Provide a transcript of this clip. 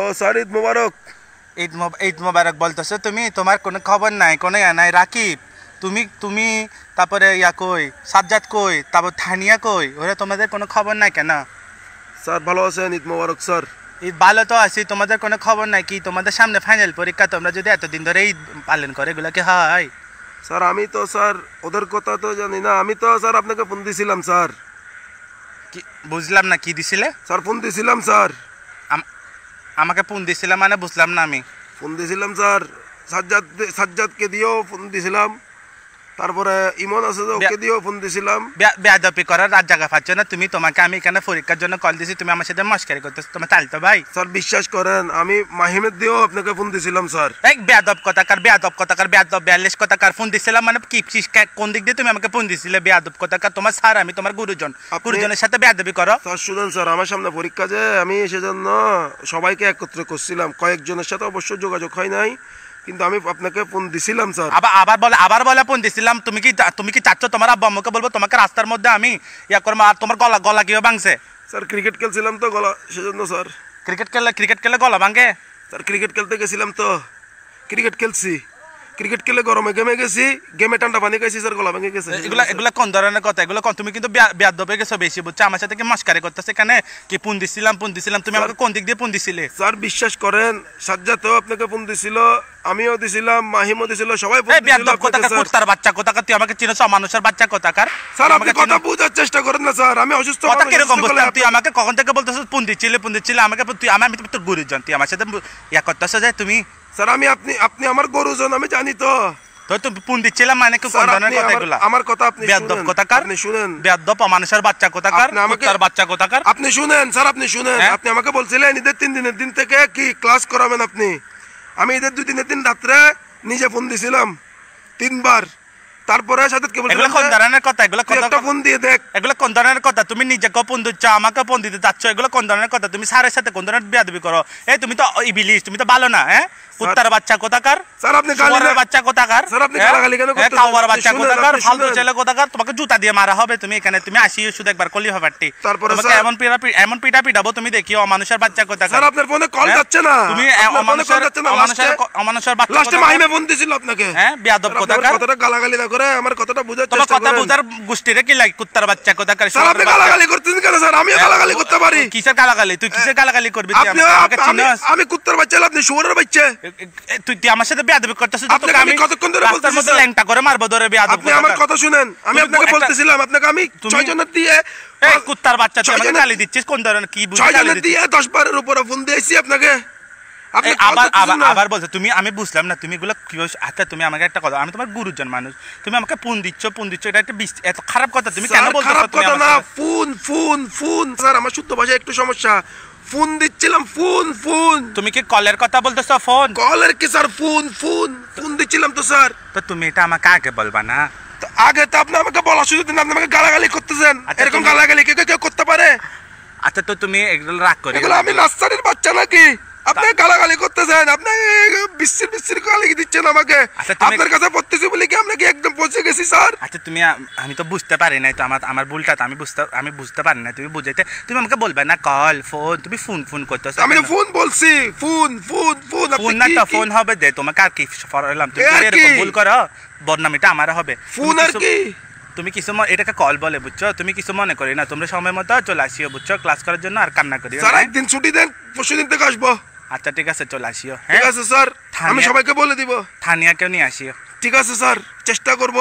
ও sir Eid Mubarak Eid Eid Mubarak বলতেছে তুমি তোমার কোনো খবর নাই কোনো ইয়া নাই রাকিব তুমি তুমি তারপরে ইয়া কই সাজ্জাদ কই তারপর থানিয়া কই ওরা তোমাদের কোনো খবর নাই কেন স্যার ভালো আছেন ঈদ মোবারক স্যার ঈদ ভালো তো আছি তোমাদের কোনো খবর নাই কি তোমাদের সামনে ফাইনাল পরীক্ষা তোমরা যদি এতদিন ধরে ঈদ পালন করে এগুলো কি হয় স্যার আমি তো স্যার ওদের কথা তো জানি না আমি তো স্যার আপনাকে ফোন দিছিলাম স্যার কি বুঝলাম না কি দিছিলে স্যার ফোন দিছিলাম স্যার আমাকে ফোন দিছিলাম মানে বুঝলাম না আমি ফোন দিয়েছিলাম স্যার সাজ্জাদ সাজ্জাদকে দিয়েও ফোন দিয়েছিলাম তারপরে ইমন আছে যে ওকে দিয়েও ফোন দিছিলাম বেয়াদপি করার রাত জায়গা পাচ্ছ না তুমি তোমাকে আমি এখানে পরীক্ষার জন্য কল দিছি তুমি আমার সাথে মস্কারি করতেছ তুমি তোমার তো ভাই স্যার বিশ্বাস করেন আমি মাহিমের দিয়েও আপনাকে ফোন দিছিলাম স্যার এক বেয়াদব কথাকার বেয়াদব কথাকার বেয়াদব বিয়াল্লিশ কথাকার ফোন দিছিলাম মানে কি কোন দিক দিয়ে তুমি আমাকে ফোন দিছিলে বেয়াদব কথাকার তোমার স্যার আমি তোমার গুরুজন গুরুজনের সাথে বেয়াদবি করো স্যার শুনুন স্যার আমার সামনে পরীক্ষা যে আমি সেজন্য সবাইকে একত্র করছিলাম কয়েকজনের সাথে অবশ্য যোগাযোগ হয় নাই কিন্তু আমি আপনাকে ফোন দিছিলাম স্যার আবার আবার বলে আবার বলে ফোন দিছিলাম তুমি কি তুমি কি চাচ্ছ তোমার আব্বা আম্মুকে বলবো তোমাকে রাস্তার মধ্যে আমি ইয়া করবো আর তোমার গলা গলা কীভাবে ভাঙছে স্যার ক্রিকেট খেলছিলাম তো গলা সেজন্য স্যার ক্রিকেট খেললে ক্রিকেট খেলে গলা ভাঙে স্যার ক্রিকেট খেলতে গেছিলাম তো ক্রিকেট খেলছি ক্রিকেট খেলে গরমে গেমে গেছি গেমে ঠান্ডা পানি গেছি স্যার গলা ভেঙে গেছে এগুলো এগুলো কোন ধরনের কথা এগুলো কোন তুমি কিন্তু ব্যাদ দবে গেছো বেশি বুঝছো আমার সাথে কি মাস্কারি করতেছে কেন কি পুন দিছিলাম পুন দিছিলাম তুমি আমাকে কোন দিক দিয়ে পুন দিছিলে স্যার বিশ্বাস করেন সাজ্জাতেও আপনাকে পুন দিছিল আমিও দিছিলাম মাহিমও দিছিল সবাই বাচ্চা কোথাকার তুই আমাকে চিনেছ মানুষের বাচ্চা কোথাকার স্যার আপনি কথা বোঝার চেষ্টা করেন না স্যার আমি অসুস্থ কথা কিরকম তুই আমাকে কখন থেকে পুন পুন আমাকে তুই আমি গুরুজন তুই আমার সাথে ইয়া করতেছ যে তুমি স্যার আমি আপনি আপনি আমার গুরুজন আমি জানি তো মানে কথা বাচ্চা আপনি শুনেন স্যার আপনি শুনেন হ্যাঁ? আপনি আমাকে বলছিলেন ঈদের তিন দিনের দিন থেকে কি ক্লাস করাবেন আপনি আমি এদের দুই দিনে দিন রাত্রে নিজে ফোন দিছিলাম তিনবার তারপরে সাথে কে কথা দিয়ে দেখ এগুলো কন্দনের কথা তুমি নিজে পণ দিচ্ছ আমাকে পন দিতে চাচ্ছ এগুলো কন্দনের কথা তুমি স্যারের সাথে কন্দনের বিয়া দিবি করো এই তুমি তো ইবিলিশ তুমি তো ভালো না হ্যাঁ কুত্তার বাচ্চা কোথাকার স্যার আপনি বাচ্চা কোথাকার স্যার আপনি হ্যাঁ? কেন হ্যাঁ, কাওয়ার বাচ্চা কোথাকার ফালতু ছেলে কোথাকার তোমাকে জুতা দিয়ে মারা হবে তুমি এখানে তুমি আসি কলি তারপরে স্যার এমন এমন পিটা পিটাবো তুমি অমানুষের বাচ্চা কোথাকার স্যার আপনার ফোনে কল হ্যাঁ? যাচ্ছে না তুমি অমানুষের অমানুষের অমানুষের বাচ্চা লাস্টে মাইমে ফোন দিছিল আপনাকে হ্যাঁ বিয়াদব কোথাকার গালাগালি না করে আমার কথাটা বুঝার চেষ্টা করুন কথা বুঝার গোষ্ঠীরে কি লাগে কুত্তার বাচ্চা আপনি গালাগালি কেন স্যার আমি হ্যাঁ, গালাগালি করতে পারি কিসের গালাগালি তুই কিসের গালাগালি করবি আমি কুত্তার বাচ্চা আপনি বাচ্চা তুই তুই আমার সাথে বেয়াদবি করতেছিস আমি কতক্ষণ ধরে রাস্তার মধ্যে ল্যাংটা করে মারবো ধরে আপনি আমার কথা শুনেন আমি আপনাকে বলতেছিলাম আপনাকে আমি ছয় জনের দিয়ে কুত্তার বাচ্চা তুই আমাকে গালি দিচ্ছিস কোন ধরনের কি বুঝছিস ছয় জনের দিয়ে 10 বারের উপরে ফোন দিয়েছি আপনাকে আবার আবার আবার তুমি আমি বুঝলাম না তুমি এগুলো আচ্ছা, তুমি আমাকে একটা কথা আমি তোমার গুরুজন মানুষ তুমি আমাকে দিচ্ছ দিচ্ছ এটা একটা এত খারাপ কথা তুমি কেন বলছো খারাপ কথা না ফোন ফোন ফোন স্যার আমার শুদ্ধ একটু সমস্যা ফোন দিচ্ছিলাম ফোন ফোন তুমি কি কলের কথা বলতেছো ফোন কলের কি স্যার ফোন ফোন ফোন দিচ্ছিলাম তো স্যার তো তুমি এটা আমাকে আগে বলবা না আগে তো আপনি আমাকে বলা শুধু দিন আপনি আমাকে গালাগালি করতেছেন আচ্ছা, এরকম গালাগালি কে কে করতে পারে আচ্ছা তো তুমি এগুলো রাগ করে আমি নার্সারির বাচ্চা নাকি গালাগালি গালি দিচ্ছেন আমাকে আচ্ছা, আপনার কাছে পড়তেছি বলে কি একদম পৌঁছে গেছি স্যার আচ্ছা তুমি আমি তো বুঝতে পারি নাই তো আমার আমার ভুলটা আমি বুঝতে আমি বুঝতে পারি তুমি বুঝাইতে তুমি আমাকে বলবে না কল ফোন তুমি ফোন ফোন করতেছ আমি ফোন বলছি ফোন ফোন ফোন ফোন না তো ফোন হবে দে তোমাকে আর কি ফরাইলাম তুমি এরকম ভুল করো বদনামিটা আমার হবে ফোন আর কি তুমি কিছু এটাকে কল বলে বুঝছো তুমি কিছু মনে করি না তোমরা সময় মতো চলে আসিও বুঝছো ক্লাস করার জন্য আর কান্না করি একদিন ছুটি দেন পরশু দিন থেকে আসবো আচ্ছা ঠিক আছে চল আসিও হ্যাঁ? ঠিক আছে স্যার আমি সবাইকে বলে দিব থানিয়াকেও নিয়ে আসিও ঠিক আছে স্যার চেষ্টা করব